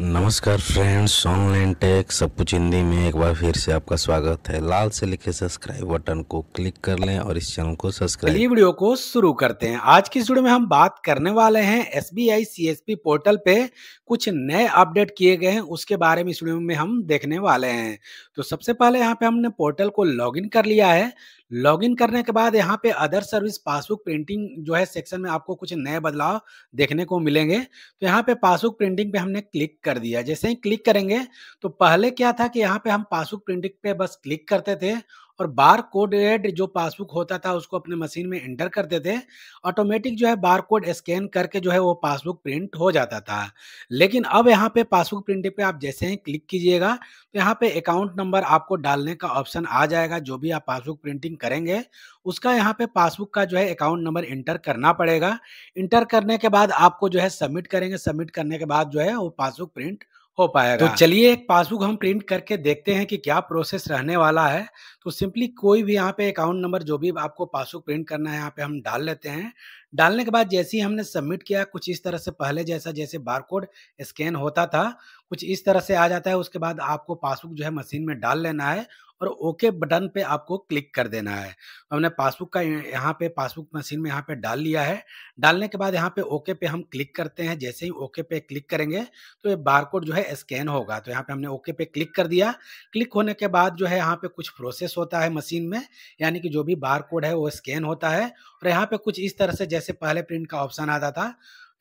नमस्कार friends online take सब कुछ हिंदी में एक बार फिर से आपका स्वागत है लाल से लिखे सब्सक्राइब बटन को क्लिक कर लें और इस चैनल को सब्सक्राइब ये वीडियो को शुरू करते हैं आज की वीडियो में हम बात करने वाले हैं S B I C S P portal पे कुछ नए अपडेट किए गए हैं उसके बारे में इस वीडियो में हम देखने वाले हैं तो सबसे पहले यहाँ पे हमने पोर्टल को लॉग इन कर लिया है लॉगिन करने के बाद यहाँ पे अदर सर्विस पासबुक प्रिंटिंग जो है सेक्शन में आपको कुछ नए बदलाव देखने को मिलेंगे तो यहाँ पे पासबुक प्रिंटिंग पे हमने क्लिक कर दिया जैसे ही क्लिक करेंगे तो पहले क्या था कि यहाँ पे हम पासबुक प्रिंटिंग पे बस क्लिक करते थे और बार कोडेड जो पासबुक होता था उसको अपने मशीन में एंटर करते थे ऑटोमेटिक जो है बार कोड स्कैन करके जो है वो पासबुक प्रिंट हो जाता था लेकिन अब यहाँ पे पासबुक प्रिंटिंग पे आप जैसे ही क्लिक कीजिएगा तो यहाँ पे अकाउंट नंबर आपको डालने का ऑप्शन आ जाएगा जो भी आप पासबुक प्रिंटिंग करेंगे उसका यहाँ पे पासबुक का जो है अकाउंट नंबर इंटर करना पड़ेगा इंटर करने के बाद आपको जो है सबमिट करेंगे सबमिट करने के बाद जो है वो पासबुक प्रिंट हो तो पाएगा तो चलिए एक पासबुक हम प्रिंट करके देखते हैं कि क्या प्रोसेस रहने वाला है तो सिंपली कोई भी यहाँ पे अकाउंट नंबर जो भी आपको पासबुक प्रिंट करना है यहाँ पे हम डाल लेते हैं डालने के बाद जैसे ही हमने सबमिट किया कुछ इस तरह से पहले जैसा जैसे बारकोड स्कैन होता था कुछ इस तरह से आ जाता है उसके बाद आपको पासबुक जो है मशीन में डाल लेना है और ओके बटन पे आपको क्लिक कर देना है तो हमने पासबुक का यहाँ पे पासबुक मशीन में यहाँ पे डाल लिया है डालने के बाद यहाँ पे ओके पे हम क्लिक करते हैं जैसे ही ओके पे क्लिक करेंगे तो ये बारकोड जो है स्कैन होगा तो यहाँ पे हमने ओके पे क्लिक कर दिया क्लिक होने के बाद जो है यहाँ पे कुछ प्रोसेस होता है मशीन में यानी कि जो भी बार कोड है वो स्कैन होता है और यहाँ पे कुछ इस तरह से जैसे पहले प्रिंट का ऑप्शन आता था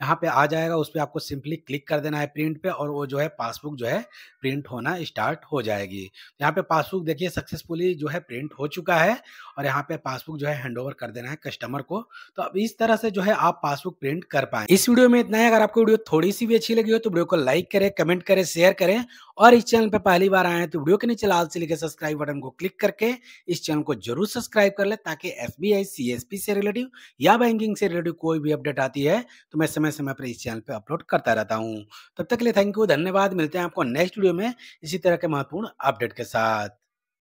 यहाँ पे आ जाएगा उस पर आपको सिंपली क्लिक कर देना है प्रिंट पे और वो जो है पासबुक जो है प्रिंट होना स्टार्ट हो जाएगी यहाँ पे पासबुक देखिए सक्सेसफुली जो है प्रिंट हो चुका है और यहाँ पे पासबुक जो है हैंड ओवर कर देना है कस्टमर को तो अब इस तरह से जो है आप पासबुक प्रिंट कर पाए इस वीडियो में इतना है अगर आपको वीडियो थोड़ी सी भी अच्छी लगी हो तो वीडियो को लाइक करें कमेंट करें शेयर करें और इस चैनल पर पहली बार आए हैं तो वीडियो के नीचे लाल से लेकर सब्सक्राइब बटन को क्लिक करके इस चैनल को जरूर सब्सक्राइब कर ले ताकि एस बी से रिलेटिव या बैंकिंग से रिलेटिव कोई भी अपडेट आती है तो मैं समय समय समय पर इस चैनल पर अपलोड करता रहता हूँ तब तक के लिए थैंक यू धन्यवाद मिलते हैं आपको नेक्स्ट वीडियो में इसी तरह के महत्वपूर्ण अपडेट के साथ